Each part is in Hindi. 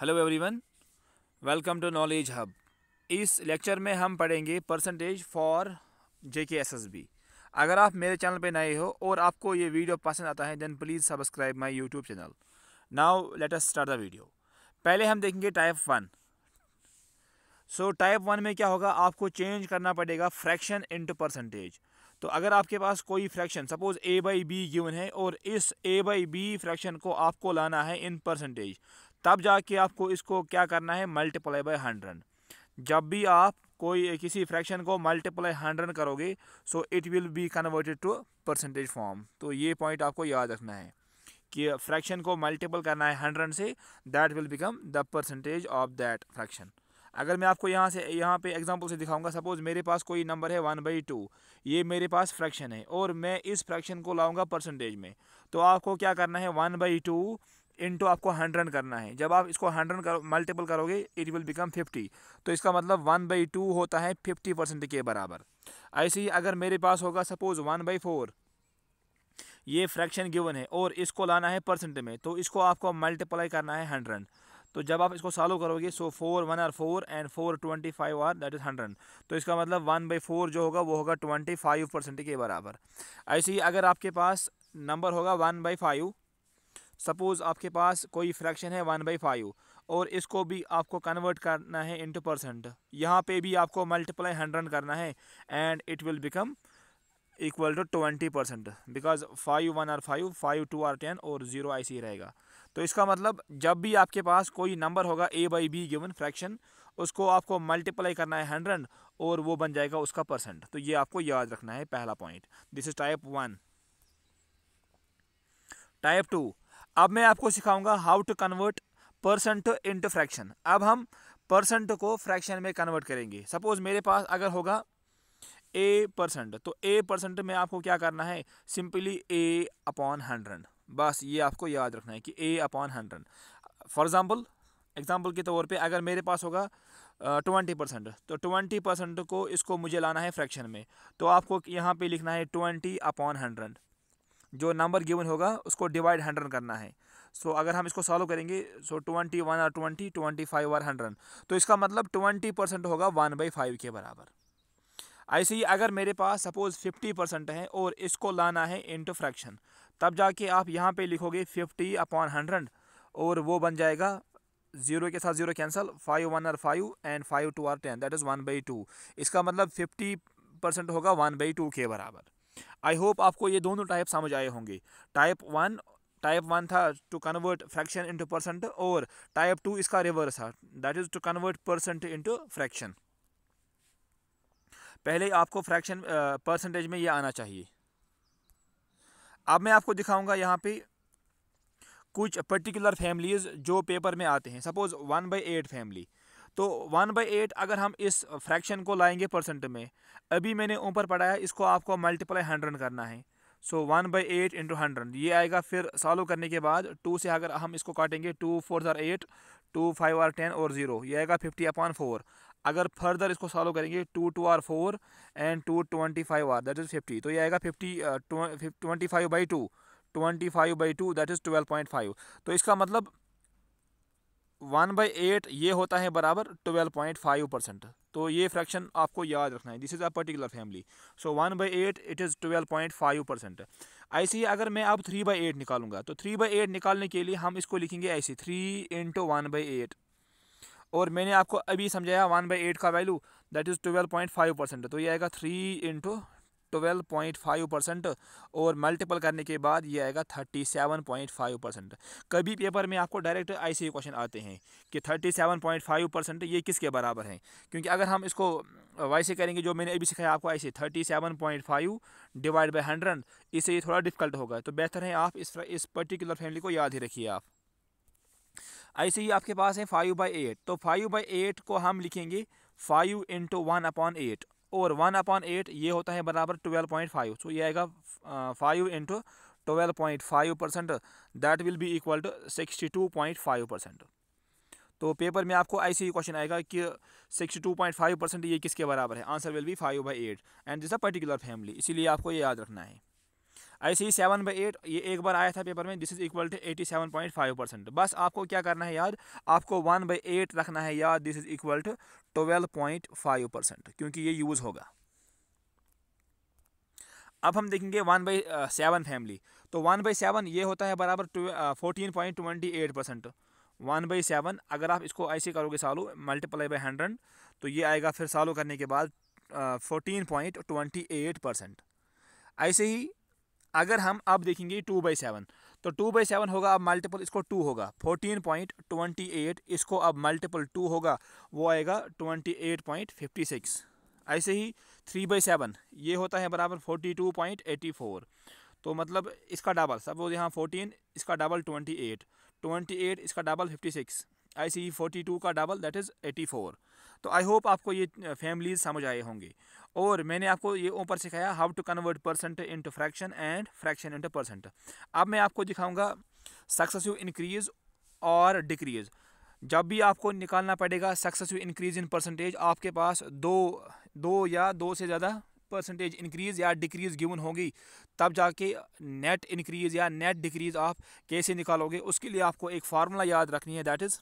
hello everyone welcome to knowledge hub इस लेक्चर में हम पढ़ेंगे परसेंटेज फॉर जे के एस एस बी अगर आप मेरे चैनल पर नए हो और आपको ये वीडियो पसंद आता है then please subscribe my YouTube channel now let us start the video पहले हम देखेंगे type one so type one में क्या होगा आपको चेंज करना पड़ेगा फ्रैक्शन इंटू परसेंटेज तो अगर आपके पास कोई fraction suppose A by B given है और इस ए बाई बी फ्रैक्शन को आपको लाना है इन परसेंटेज तब जाके आपको इसको क्या करना है मल्टीप्लाई बाई हंड्रेड जब भी आप कोई किसी फ्रैक्शन को मल्टीप्लाई हंड्रेड करोगे so it will be converted to percentage form तो ये पॉइंट आपको याद रखना है कि फ्रैक्शन को मल्टीपल करना है हंड्रेड से that will become the percentage of that fraction अगर मैं आपको यहाँ से यहाँ पे एग्जांपल से दिखाऊंगा सपोज़ मेरे पास कोई नंबर है वन बाई टू ये मेरे पास फ्रैक्शन है और मैं इस फ्रैक्शन को लाऊंगा परसेंटेज में तो आपको क्या करना है वन बाई टू इंटू आपको हंड्रेड करना है जब आप इसको हंड्रेड करो मल्टीपल करोगे इट विल बिकम फिफ्टी तो इसका मतलब वन बाई टू होता है फिफ्टी परसेंट के बराबर ऐसे ही अगर मेरे पास होगा सपोज वन बाई फोर ये फ्रैक्शन गिवन है और इसको लाना है परसेंट में तो इसको आपको मल्टीप्लाई करना है हंड्रेड तो जब आप इसको सॉल्व करोगे so four one are four and four twenty five are that is hundred तो इसका मतलब वन बाई फोर जो होगा वो होगा ट्वेंटी फाइव परसेंट के बराबर ऐसे ही अगर आपके पास नंबर होगा वन बाई फाइव सपोज़ आपके पास कोई फ्रैक्शन है वन बाई फाइव और इसको भी आपको कन्वर्ट करना है इंटू परसेंट यहाँ पे भी आपको मल्टीप्लाई हंड्रेड करना है and it will become equal to twenty percent because five one are five five two are ten और जीरो आई सी रहेगा तो इसका मतलब जब भी आपके पास कोई नंबर होगा A by B given fraction उसको आपको मल्टीप्लाई करना है हंड्रेड और वो बन जाएगा उसका परसेंट तो ये आपको याद रखना है पहला point this is type one type two अब मैं आपको सिखाऊंगा how to convert percent into fraction अब हम परसेंट को फ्रैक्शन में कन्वर्ट करेंगे सपोज मेरे पास अगर होगा ए परसेंट तो ए परसेंट में आपको क्या करना है सिंपली ए अपॉन हंड्रेड बस ये आपको याद रखना है कि A upon hundred for example example के तौर पे अगर मेरे पास होगा ट्वेंटी परसेंट तो ट्वेंटी परसेंट को इसको मुझे लाना है फ्रैक्शन में तो आपको यहाँ पे लिखना है ट्वेंटी अपॉन हंड्रेड जो नंबर गिवन होगा उसको डिवाइड हंड्रेड करना है सो so, अगर हम इसको सॉल्व करेंगे सो ट्वेंटी वन और ट्वेंटी ट्वेंटी फाइव और हंड्रेड तो इसका मतलब ट्वेंटी परसेंट होगा वन बाई फाइव के बराबर ऐसे ही अगर मेरे पास सपोज़ फिफ्टी परसेंट है और इसको लाना है इंटू फ्रैक्शन तब जाके आप यहाँ पे लिखोगे फिफ्टी अपॉन हंड्रेड और वो बन जाएगा जीरो के साथ zero cancel five one are five and five two are ten that is one by two इसका मतलब फिफ्टी परसेंट होगा वन बाई टू के बराबर आई होप आपको ये दोनों टाइप समझ आए होंगे टाइप वन टाइप वन था to convert fraction into percent और टाइप टू इसका रिवर्स था that is to convert percent into fraction पहले आपको फ्रैक्शन परसेंटेज में ये आना चाहिए अब मैं आपको दिखाऊंगा यहाँ पे कुछ पर्टिकुलर फैमिलीज़ जो पेपर में आते हैं suppose one by eight family तो वन बाई एट अगर हम इस फ्रैक्शन को लाएंगे परसेंट में अभी मैंने ऊपर पढ़ाया इसको आपको मल्टीप्लाई हंड्रेड करना है so one by eight into hundred ये आएगा फिर सॉल्व करने के बाद टू से अगर हम इसको काटेंगे two four are eight two five are ten और ज़ीरो ये आएगा फिफ्टी अपॉन फोर अगर फर्दर इसको सॉल्व करेंगे two two are four and two twenty five are that is fifty तो ये आएगा fifty twenty five by two twenty five by two that is twelve point five तो इसका मतलब वन बाई एट ये होता है बराबर ट्वेल्व पॉइंट फाइव परसेंट तो ये फ्रैक्शन आपको याद रखना है this is a particular family so one by eight it is twelve point five percent ऐसे ही अगर मैं अब थ्री बाई एट निकालूंगा तो थ्री बाई एट निकालने के लिए हम इसको लिखेंगे ऐसे three into one by eight और मैंने आपको अभी समझाया वन बाई एट का value that is twelve point five percent तो ये आएगा three into twelve point five percent और मल्टीपल करने के बाद ये आएगा thirty seven point five percent कभी पेपर में आपको डायरेक्ट ऐसे ही क्वेश्चन आते हैं कि thirty seven point five percent ये किसके बराबर हैं क्योंकि अगर हम इसको वैसे करेंगे जो मैंने अभी सिखाया आपको ऐसे thirty seven point five divide by hundred इससे ये थोड़ा डिफिकल्ट होगा तो बेहतर है आप इस इस पर्टिकुलर फैमिली को याद ही रखिए आप ऐसे ही आपके पास है फाइव बाई एट तो फाइव बाई एट को हम लिखेंगे five into one upon eight और वन अपॉन एट ये होता है बराबर ट्वेल्व पॉइंट फाइव सो ये आएगा five into twelve point five percent that will be equal to sixty two point five percent तो पेपर में आपको ऐसे ही क्वेश्चन आएगा कि sixty two point five percent ये किसके बराबर है answer will be five by eight and this a particular family इसीलिए आपको ये याद रखना है ऐसे ही सेवन बाई एट ये एक बार आया था पेपर में this is equal to eighty seven point five percent बस आपको क्या करना है याद आपको वन बाई एट रखना है याद this is equal to twelve point five percent क्योंकि ये यूज़ होगा अब हम देखेंगे वन बाई सेवन फैमिली तो वन बाई सेवन ये होता है बराबर fourteen point twenty eight percent one by seven अगर आप इसको ऐसे करोगे सालू मल्टीप्लाई बाई हंड्रेड तो ये आएगा फिर सालू करने के बाद fourteen point twenty eight percent ऐसे ही अगर हम अब देखेंगे टू बाई सेवन तो टू बाई सेवन होगा अब मल्टीपल इसको टू होगा फोर्टीन पॉइंट ट्वेंटी एट इसको अब मल्टीपल टू होगा वो आएगा twenty eight point fifty six ऐसे ही थ्री बाई सेवन ये होता है बराबर forty two point eighty four तो मतलब इसका डबल सपोज यहाँ फोर्टीन इसका double twenty eight twenty eight इसका डबल फिफ्टी सिक्स ऐसे ही फोर्टी टू का double that is eighty four तो आई होप आपको ये फैमिलीज समझ आए होंगे और मैंने आपको ये ऊपर सिखाया how to convert percent into fraction and fraction into percent अब मैं आपको दिखाऊंगा सक्सेसिव इंक्रीज और डिक्रीज़ जब भी आपको निकालना पड़ेगा सक्सेसिव इंक्रीज इन परसेंटेज आपके पास दो दो या दो से ज़्यादा परसेंटेज इंक्रीज़ या डिक्रीज़ गिवन होगी तब जाके नेट इंक्रीज़ या नेट डिक्रीज़ आप कैसे निकालोगे उसके लिए आपको एक फार्मूला याद रखनी है दैट इज़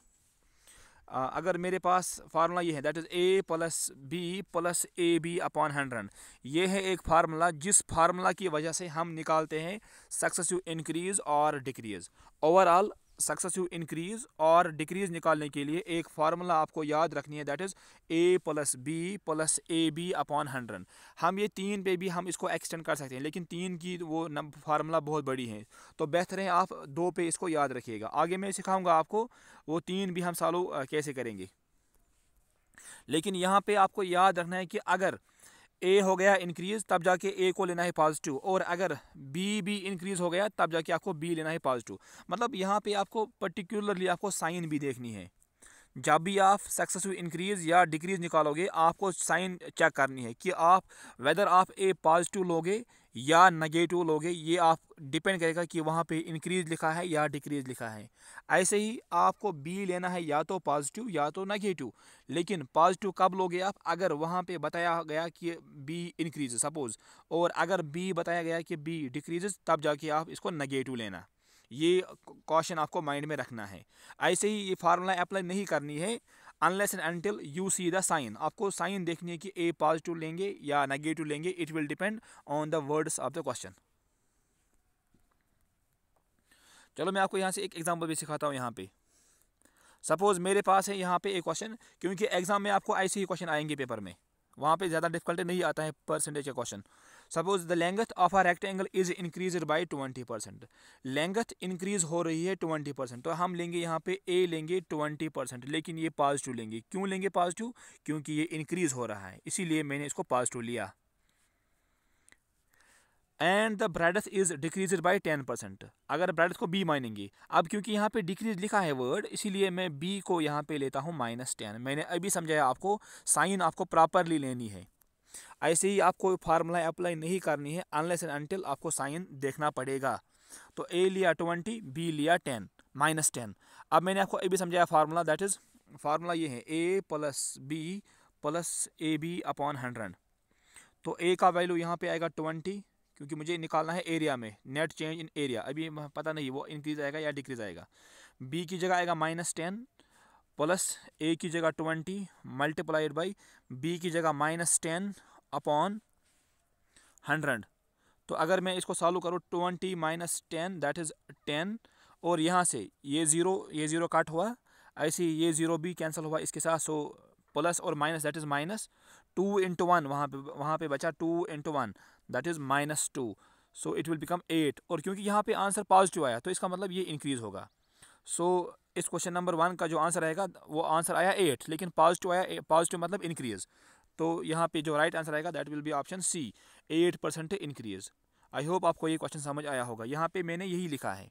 अगर मेरे पास फार्मूला ये है that is A plus B plus A B upon hundred ये है एक फार्मूला जिस फार्मूला की वजह से हम निकालते हैं सक्सेसिव इंक्रीज़ और डिक्रीज़ ओवरऑल सक्सेसिव इंक्रीज और डिक्रीज निकालने के लिए एक फार्मूला आपको याद रखनी है that is A plus B plus A B upon hundred हम ये तीन पे भी हम इसको एक्सटेंड कर सकते हैं लेकिन तीन की वो फार्मूला बहुत बड़ी है तो बेहतर है आप दो पे इसको याद रखिएगा आगे मैं सिखाऊंगा आपको वो तीन भी हम सालों कैसे करेंगे लेकिन यहाँ पर आपको याद रखना है कि अगर ए हो गया इंक्रीज तब जाके ए को लेना है पॉजिटिव और अगर बी भी इंक्रीज हो गया तब जाके आपको बी लेना है पॉजिटिव मतलब यहाँ पे आपको पर्टिकुलरली आपको साइन भी देखनी है जब भी आप सक्सेसफुल इंक्रीज़ या डिक्रीज़ निकालोगे आपको साइन चेक करनी है कि आप वेदर आप ए पॉजिटिव लोगे या नेगेटिव लोगे ये आप डिपेंड करेगा कि वहाँ पे इंक्रीज़ लिखा है या डिक्रीज़ लिखा है ऐसे ही आपको बी लेना है या तो पॉजिटिव या तो नेगेटिव लेकिन पॉजिटिव कब लोगे आप अगर वहाँ पे बताया गया कि बी इंक्रीज सपोज़ और अगर बी बताया गया कि बी डिक्रीज़ तब जाके आप इसको नेगेटिव लेना ये कॉशन आपको माइंड में रखना है ऐसे ही ये फार्मूला अप्लाई नहीं करनी है unless and until you see the sign आपको साइन देखनी है कि ए पॉजिटिव लेंगे या नेगेटिव लेंगे it will depend on the words of the question चलो मैं आपको यहाँ से एक एग्जाम्पल भी सिखाता हूँ यहाँ पे सपोज़ मेरे पास है यहाँ पे एक क्वेश्चन क्योंकि एग्ज़ाम में आपको ऐसे ही क्वेश्चन आएंगे पेपर में वहाँ पे ज़्यादा डिफिकल्टी नहीं आता है परसेंटेज का question suppose the length of a rectangle is increase by twenty percent length increase हो रही है ट्वेंटी परसेंट तो हम लेंगे यहाँ पे ए लेंगे ट्वेंटी परसेंट लेकिन ये पॉजिटिव लेंगे क्यों लेंगे पॉजिटिव क्योंकि ये इंक्रीज हो रहा है इसीलिए मैंने इसको पॉजिटिव लिया and the breadth is decrease by ten percent अगर ब्राइडथ को बी मानेंगे अब क्योंकि यहाँ पे डिक्रीज लिखा है वर्ड इसीलिए मैं बी को यहाँ पे लेता हूँ माइनस टेन मैंने अभी समझाया आपको साइन आपको प्रॉपरली लेनी है ऐसे ही आपको फार्मूला अप्लाई नहीं करनी है अनलेस एंड अनटिल आपको साइन देखना पड़ेगा तो ए लिया ट्वेंटी बी लिया टेन माइनस टेन अब मैंने आपको अभी समझाया फार्मूला दैट इज़ फार्मूला ये है A plus B plus A B upon hundred तो ए का वैल्यू यहाँ पे आएगा ट्वेंटी क्योंकि मुझे निकालना है एरिया में नेट चेंज इन एरिया अभी पता नहीं वो इंक्रीज आएगा या डिक्रीज आएगा बी की जगह आएगा माइनस टेन प्लस ए की जगह ट्वेंटी मल्टीप्लाइड बाई बी की जगह माइनस टेन अपॉन हंड्रेड तो अगर मैं इसको सॉल्व करूँ twenty minus ten that is ten और यहाँ से ये ज़ीरो ये ज़ीरो काट हुआ ऐसे ही ये ज़ीरो भी कैंसिल हुआ इसके साथ सो प्लस और minus that is minus two into one वहाँ पे वहाँ पे बचा two into one that is minus two so it will become eight और क्योंकि यहाँ पे आंसर पॉजिटिव आया तो इसका मतलब ये इंक्रीज़ होगा सो so, इस क्वेश्चन नंबर वन का जो आंसर आएगा वो आंसर आया एट लेकिन पॉजिटिव आया पॉजिटिव मतलब इंक्रीज़ तो यहाँ पे जो राइट आंसर आएगा that will be option C eight percent increase I hope आपको ये क्वेश्चन समझ आया होगा यहाँ पे मैंने यही लिखा है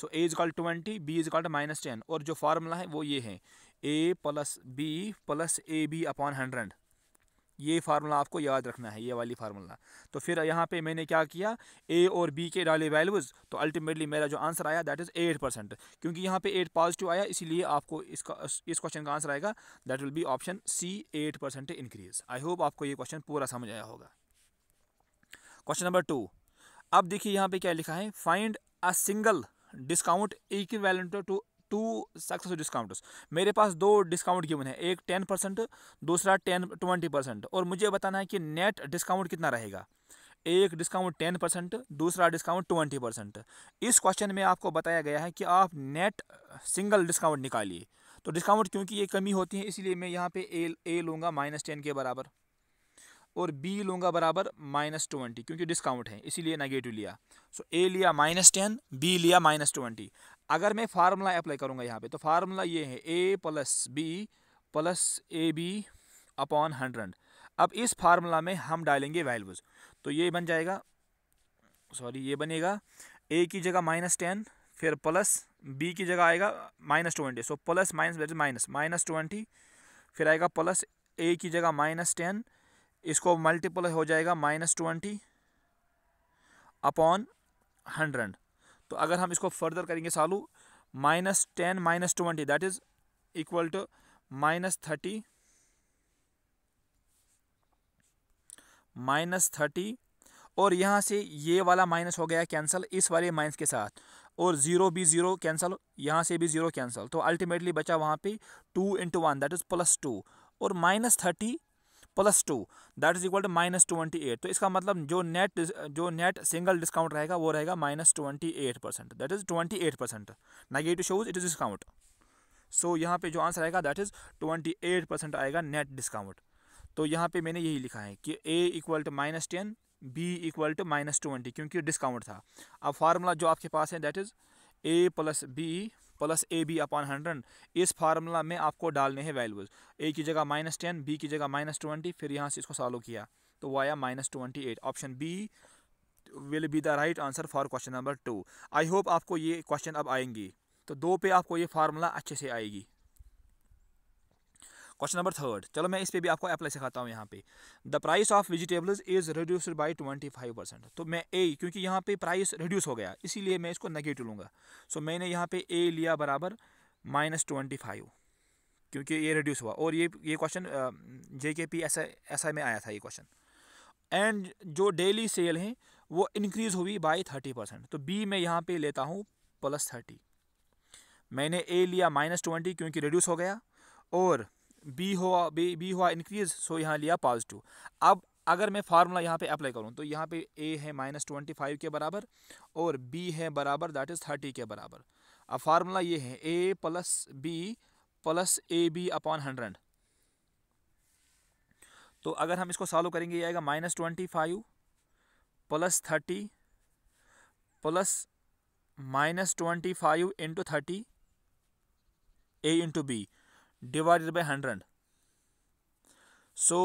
so A is call twenty B is call minus ten और जो फार्मूला है वो ये है A plus B plus A B upon hundred ये फार्मूला आपको याद रखना है ये वाली फार्मूला तो फिर यहाँ पे मैंने क्या किया ए और बी के डाले वैल्यूज़ तो अल्टीमेटली मेरा जो आंसर आया दैट इज़ एट परसेंट क्योंकि यहाँ पे एट पॉजिटिव आया इसीलिए आपको इसका इस क्वेश्चन का आंसर आएगा that will be option C eight percent increase I hope आपको ये क्वेश्चन पूरा समझ आया होगा क्वेश्चन नंबर टू अब देखिए यहाँ पे क्या लिखा है find a single discount equivalent to two success discount मेरे पास दो डिस्काउंट गिवन है एक टेन परसेंट दूसरा टेन ट्वेंटी परसेंट और मुझे बताना है कि नेट डिस्काउंट कितना रहेगा एक डिस्काउंट टेन परसेंट दूसरा डिस्काउंट ट्वेंटी परसेंट इस क्वेश्चन में आपको बताया गया है कि आप नेट सिंगल डिस्काउंट निकालिए तो डिस्काउंट क्योंकि ये कमी होती है इसलिए मैं यहाँ पे ए ए लूँगा माइनस टेन के बराबर और बी लूँगा बराबर माइनस ट्वेंटी क्योंकि डिस्काउंट है इसीलिए नेगेटिव लिया सो ए लिया माइनस टेन बी लिया माइनस ट्वेंटी अगर मैं फार्मूला अप्लाई करूँगा यहाँ पे तो फार्मूला ये है A plus B plus A B upon hundred अब इस फार्मूला में हम डालेंगे वैल्यूज़ तो ये बन जाएगा सॉरी ये बनेगा ए की जगह माइनस टेन फिर प्लस बी की जगह आएगा minus twenty so plus minus minus minus twenty फिर आएगा प्लस ए की जगह माइनस टेन इसको मल्टीपल हो जाएगा माइनस ट्वेंटी अपॉन हंड्रेड तो अगर हम इसको फर्दर करेंगे सालू minus ten minus twenty that is equal to minus thirty minus thirty और यहाँ से ये वाला माइनस हो गया कैंसिल इस वाले माइनस के साथ और ज़ीरो भी ज़ीरो कैंसिल यहाँ से भी ज़ीरो कैंसिल तो अल्टीमेटली बचा वहाँ पे two into one that is plus two और minus thirty plus two that is equal to minus twenty eight तो इसका मतलब जो नेट जो नेट सिंगल डिस्काउंट रहेगा वो रहेगा minus twenty eight percent that is twenty eight percent negative shows it is discount so यहाँ पे जो आंसर आएगा that is twenty eight percent आएगा नेट डिस्काउंट तो यहाँ पे मैंने यही लिखा है कि A equal to minus ten B equal to minus twenty क्योंकि डिस्काउंट था अब फार्मूला जो आपके पास है that is A plus B plus A B upon hundred इस फार्मूला में आपको डालने हैं वैल्यूज़ ए की जगह माइनस टेन बी की जगह माइनस ट्वेंटी फिर यहाँ से इसको सॉल्व किया तो वो आया minus twenty eight option B will be the right answer for question number two I hope आपको ये क्वेश्चन अब आएंगी तो दो पे आपको ये फार्मूला अच्छे से आएगी क्वेश्चन नंबर थर्ड चलो मैं इस पर भी आपको अप्लाई सिखाता हूँ यहाँ पे the price of vegetables is reduced by twenty five percent तो मैं ए क्योंकि यहाँ पे प्राइस रिड्यूस हो गया इसीलिए मैं इसको नेगेटिव लूँगा सो so, मैंने यहाँ पे ए लिया बराबर माइनस ट्वेंटी फाइव क्योंकि ये रिड्यूस हुआ और ये ये क्वेश्चन जे के पी एस आई में आया था ये क्वेश्चन एंड जो डेली सेल हैं वो इनक्रीज़ हुई बाई थर्टी परसेंट तो बी मैं यहाँ पे लेता हूँ प्लस थर्टी मैंने ए लिया माइनस ट्वेंटी क्योंकि रिड्यूस हो गया और बी हुआ बी बी हुआ इंक्रीज सो यहाँ लिया पॉजिटिव अब अगर मैं फार्मूला यहाँ पे अप्लाई करूँ तो यहाँ पे ए है माइनस ट्वेंटी फाइव के बराबर और बी है बराबर दैट इज़ थर्टी के बराबर अब फार्मूला ये है A plus B plus A B upon hundred तो अगर हम इसको सॉल्व करेंगे ये आएगा minus twenty five plus thirty plus minus twenty five into thirty A into B divided by hundred so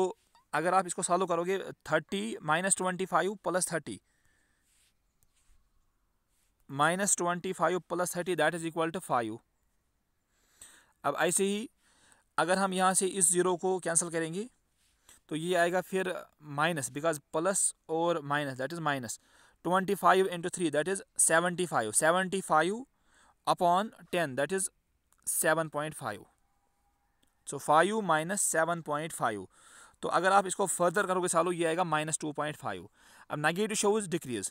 अगर आप इसको सॉल्व करोगे thirty minus twenty five plus thirty minus twenty five plus thirty that is equal to five अब ऐसे ही अगर हम यहाँ से इस ज़ीरो को कैंसिल करेंगे तो ये आएगा फिर माइनस बिकॉज प्लस और minus that is minus twenty five into three that is seventy five seventy five upon ten that is seven point five so five minus seven point five तो अगर आप इसको फर्दर करोगे सालों ये आएगा माइनस टू पॉइंट फाइव अब नेगेटिव शोज डिक्रीज़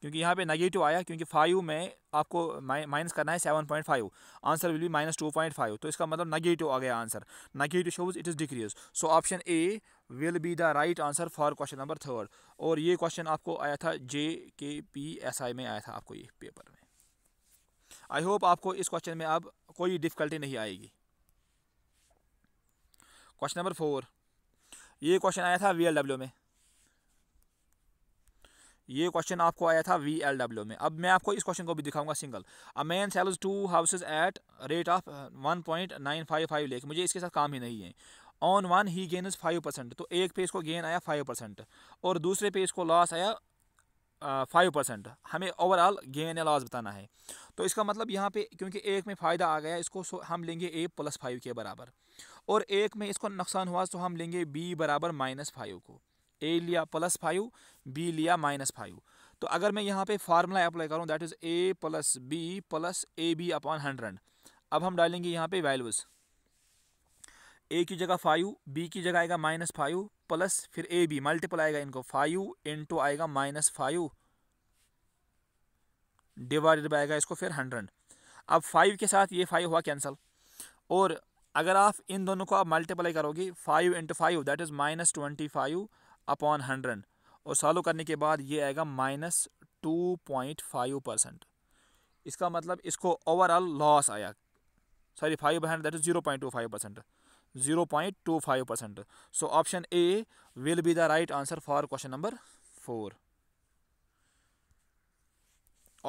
क्योंकि यहाँ पे नेगेटिव आया क्योंकि फाइव में आपको माइनस करना है seven point five answer will be minus two point five तो इसका मतलब नेगेटिव आ गया answer negative shows it is decrease so option A will be the right answer for question number third और ये क्वेश्चन आपको आया था जे के पी एस आई में आया था आपको ये पेपर में आई होप आपको इस क्वेश्चन में अब कोई डिफिकल्टी नहीं आएगी क्वेश्चन नंबर फोर ये क्वेश्चन आया था वी एल डब्ल्यू में ये क्वेश्चन आपको आया था वी एल डब्ल्यू में अब मैं आपको इस क्वेश्चन को भी दिखाऊंगा single a man sells two houses at rate of one point nine five five lakh मुझे इसके साथ काम ही नहीं है ऑन वन ही गेन इज़ फाइव परसेंट तो एक पे इसको गेन आया फाइव परसेंट और दूसरे पे इसको लॉस आया फाइव uh, परसेंट हमें ओवरऑल गेन या लॉस बताना है तो इसका मतलब यहाँ पे क्योंकि एक में फ़ायदा आ गया इसको हम लेंगे ए प्लस फाइव के बराबर और एक में इसको नुकसान हुआ तो हम लेंगे बी बराबर माइनस फाइव को ए लिया प्लस फाइव बी लिया माइनस फाइव तो अगर मैं यहाँ पे फार्मूला अप्लाई करूँ that is A plus B plus A B upon hundred अब हम डालेंगे यहाँ पे वैल्यूज़ ए की जगह फाइव बी की जगह आएगा माइनस फाइव प्लस फिर ए बी मल्टीपल आएगा इनको फाइव इंटू आएगा माइनस फाइव डिवाइडेड बाय आएगा इसको फिर हंड्रेड अब फाइव के साथ ये फाइव हुआ कैंसिल और अगर आप इन दोनों को आप मल्टीप्लाई करोगे five into five that is minus twenty five upon hundred और सॉल्व करने के बाद ये आएगा minus two point five percent इसका मतलब इसको ओवरऑल लॉस आया sorry five hundred that is zero point two five percent zero point two five percent so option A will be the right answer for question number four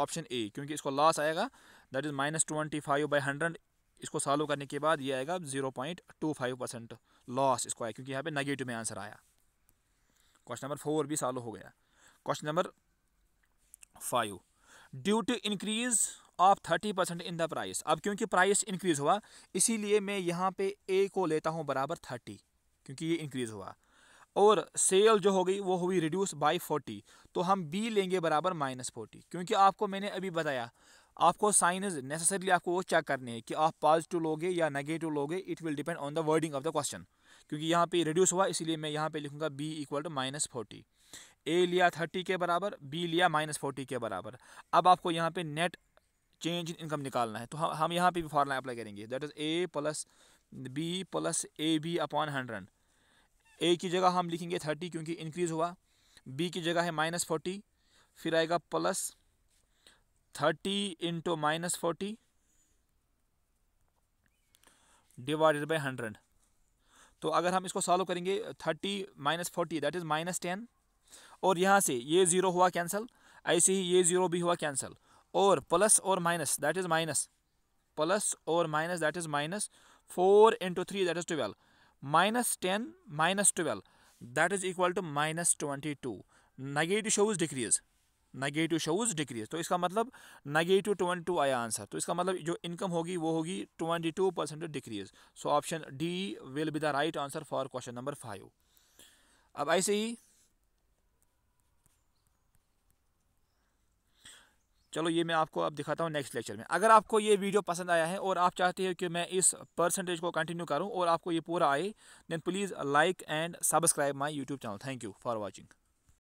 option A क्योंकि इसको लॉस आएगा that is minus twenty five by hundred इसको सॉल्व करने के बाद ये आएगा zero point two five percent loss इसको आया क्योंकि यहाँ पे नेगेटिव में आंसर आया क्वेश्चन नंबर फोर भी सॉल्व हो गया question number five due to increase of thirty percent in the price अब क्योंकि प्राइस इंक्रीज़ हुआ इसीलिए मैं यहाँ पे ए को लेता हूँ बराबर थर्टी क्योंकि ये इंक्रीज़ हुआ और सेल जो हो गई वो हुई रिड्यूस बाई फोर्टी तो हम बी लेंगे बराबर माइनस फोर्टी क्योंकि आपको मैंने अभी बताया आपको साइनज नेसेसरली आपको वो चेक करने हैं कि आप पॉजिटिव लोगे या नेगेटिव लोगे it will depend on the wording of the question क्योंकि यहाँ पे रिड्यूस हुआ इसलिए मैं यहाँ पे लिखूंगा B equal to minus forty A लिया थर्टी के बराबर बी लिया माइनस फोर्टी के बराबर अब आपको यहाँ पे नेट चेंज इन इनकम निकालना है तो हम हम यहाँ पे भी फॉर्मला अप्लाई करेंगे that is A plus B plus A B upon hundred A की जगह हम लिखेंगे थर्टी क्योंकि इंक्रीज़ हुआ बी की जगह है माइनस फोर्टी फिर आएगा plus thirty into minus forty divided by hundred तो अगर हम इसको सॉल्व करेंगे thirty minus forty that is minus ten और यहाँ से ये ज़ीरो हुआ कैंसिल ऐसे ही ये ज़ीरो भी हुआ कैंसिल और प्लस और minus that is minus plus और minus that is minus four into three that is twelve ten minus twelve that is equal to minus twenty two negative shows decrease negative shows decrease तो इसका मतलब नेगेटिव ट्वेंटी टू आया आंसर तो इसका मतलब जो इनकम होगी वो होगी twenty two percent decrease so option D will be the right answer for question number five अब ऐसे ही चलो ये मैं आपको अब दिखाता हूँ नेक्स्ट लेक्चर में अगर आपको ये वीडियो पसंद आया है और आप चाहते हो कि मैं इस परसेंटेज को कंटिन्यू करूँ और आपको ये पूरा आए then please like and subscribe my YouTube channel thank you for watching